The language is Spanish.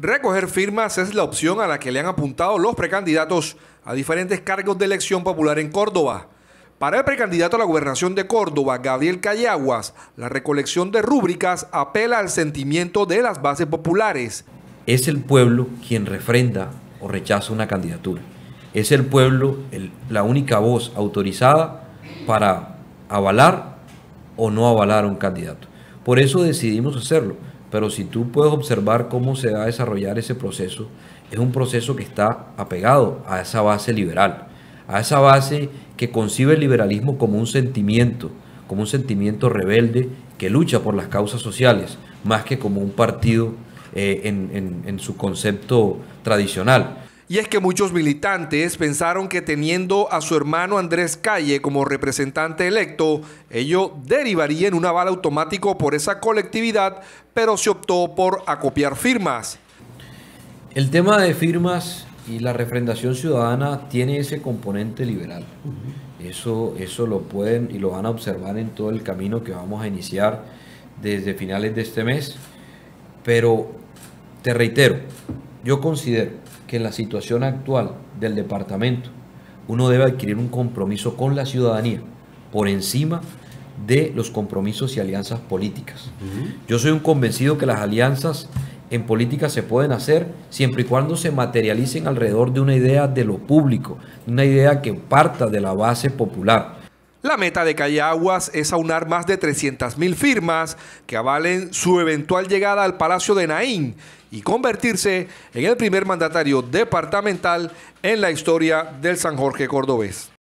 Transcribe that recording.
Recoger firmas es la opción a la que le han apuntado los precandidatos a diferentes cargos de elección popular en Córdoba. Para el precandidato a la gobernación de Córdoba, Gabriel Callaguas, la recolección de rúbricas apela al sentimiento de las bases populares. Es el pueblo quien refrenda o rechaza una candidatura. Es el pueblo la única voz autorizada para avalar o no avalar a un candidato. Por eso decidimos hacerlo pero si tú puedes observar cómo se va a desarrollar ese proceso, es un proceso que está apegado a esa base liberal, a esa base que concibe el liberalismo como un sentimiento, como un sentimiento rebelde que lucha por las causas sociales, más que como un partido eh, en su concepto tradicional. Y es que muchos militantes pensaron que teniendo a su hermano Andrés Calle como representante electo, ello derivaría en un aval automático por esa colectividad, pero se optó por acopiar firmas. El tema de firmas y la refrendación ciudadana tiene ese componente liberal. Eso, eso lo pueden y lo van a observar en todo el camino que vamos a iniciar desde finales de este mes. Pero te reitero, yo considero que en la situación actual del departamento uno debe adquirir un compromiso con la ciudadanía por encima de los compromisos y alianzas políticas. Yo soy un convencido que las alianzas en política se pueden hacer siempre y cuando se materialicen alrededor de una idea de lo público, una idea que parta de la base popular. La meta de Callaguas es aunar más de 300.000 firmas que avalen su eventual llegada al Palacio de Naín y convertirse en el primer mandatario departamental en la historia del San Jorge cordobés.